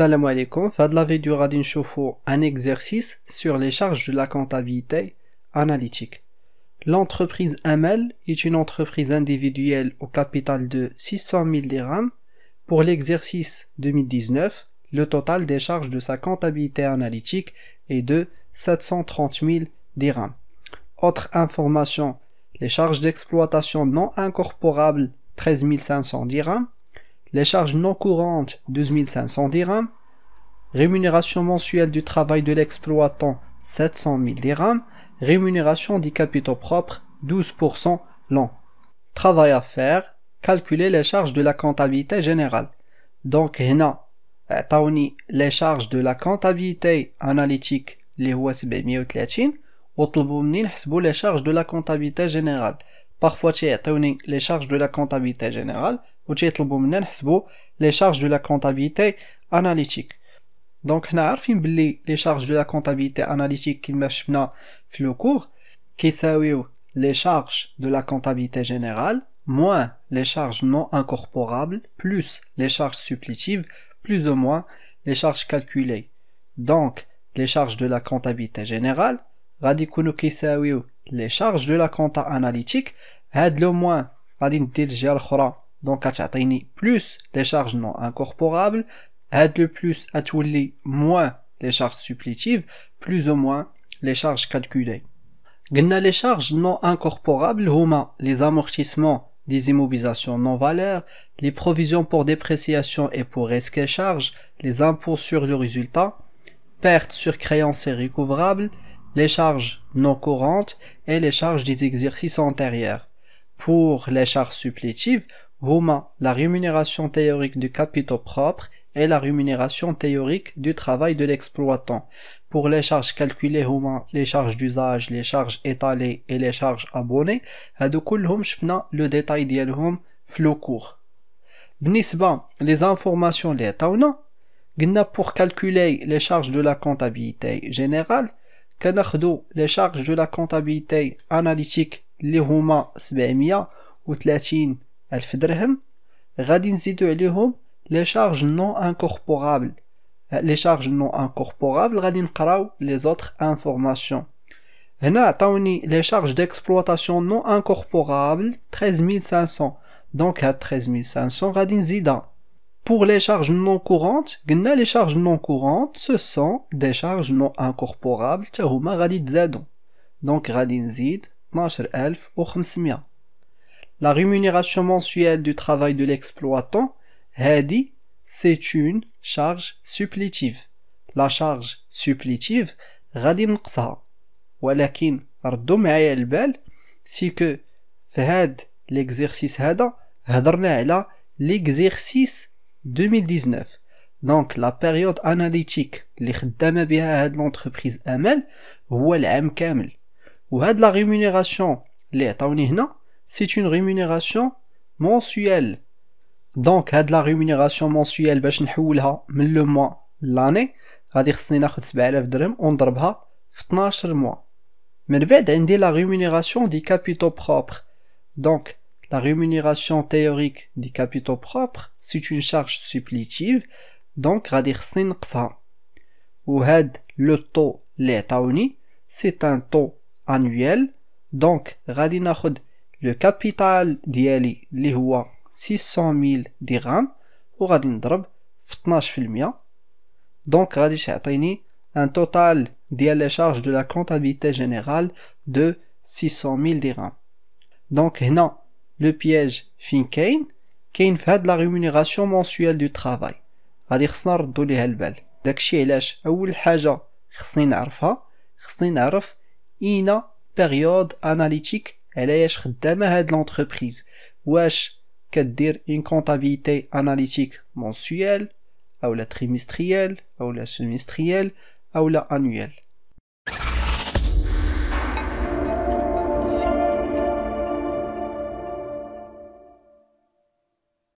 Salam alaikum, fin du la vidéo radin un exercice sur les charges de la comptabilité analytique. L'entreprise ML est une entreprise individuelle au capital de 600 000 dirhams. Pour l'exercice 2019, le total des charges de sa comptabilité analytique est de 730 000 dirhams. Autre information, les charges d'exploitation non incorporables 13 500 dirhams les charges non courantes 12 500 dirhams, rémunération mensuelle du travail de l'exploitant 700 000 dirhams, rémunération du capitaux propres 12% l'an. Travail à faire, calculer les charges de la comptabilité générale. Donc هنا euh, les charges de la comptabilité analytique les usb 730 وطلبوا مني نحسبوا les charges de la comptabilité générale Parfois les charges de la comptabilité générale, ou les charges de la comptabilité analytique. Donc, nous avons les charges de la comptabilité analytique qui faut fait le cours Qui les charges de la comptabilité générale moins les charges non incorporables plus les charges supplétives, plus ou moins les charges calculées. Donc, les charges de la comptabilité générale, radi les charges de la compta analytique, هاد لو moins غادي ندي للجهه الاخرى دونك غتعطيني plus لي شارج نو انكوربورابل هاد لو بلوس غتولي moins les charges supplétives, plus ou moins les charges calculées. قلنا les charges les amortissements, des immobilisations non valeur, les provisions pour dépréciation et pour risque et charge, les impôts sur le résultat, pertes sur créances et recouvrables, les charges non courantes et les charges des exercices antérieurs pour les charges supplétives huma la rémunération théorique du capitaux propre et la rémunération théorique du travail de l'exploitant. Pour les charges calculées huma les charges d'usage, les charges étalées et les charges abonnées, هادو كلهم le détail ديالهم le cours. les informations les عطاونا Gna pour calculer les charges de la comptabilité générale Kanakhdo, les charges de la comptabilité analytique اللي هما 730 non درهم غادي نزيدو عليهم لي شارج نو انكوربورابل لي شارج نو انكوربورابل غادي نقراو لي زوتر انفورماسيون هنا عطاوني شارج 13500 دونك هاد 13500 غادي نزيدها Pour les charges non courantes, les charges non courantes, ce sont des charges non incorporables, Donc, radin zid la rémunération mensuelle du travail de l'exploitant, c'est une charge supplétive. La charge supplétive غادي نقصها. ولكن ردوا معايا البال سي l'exercice هذا هضرنا l'exercice 2019. Donc la période analytique اللي خدامه بها l'entreprise Amel هو العام كامل. Ou de la rémunération, c'est une rémunération mensuelle. Donc, de la rémunération mensuelle, باش نحولها من mille mois l'année, غادي خصني ناخد 7000 درهم ونضربها في 12 mois. من بعد de la rémunération des capitaux propres. Donc, la rémunération théorique des capitaux propres, c'est une charge supplétive, donc غادي خصني نقصها. وهاد le taux اللي c'est un taux annuel. Donc, غادي le capital ديالي اللي هو 600000 درهم وغادي نضرب في 12% donc غادي un total ديال les charges de la comptabilité générale de 000 درهم donc هنا le piège فين كاين كاين في la rémunération mensuelle du travail غادي خصنا نردو ليها البال داكشي علاش une période analytique elle est خدامه l'entreprise l'entreprise واش dire une comptabilité analytique mensuelle ou la trimestrielle ou la semestrielle ou la annuelle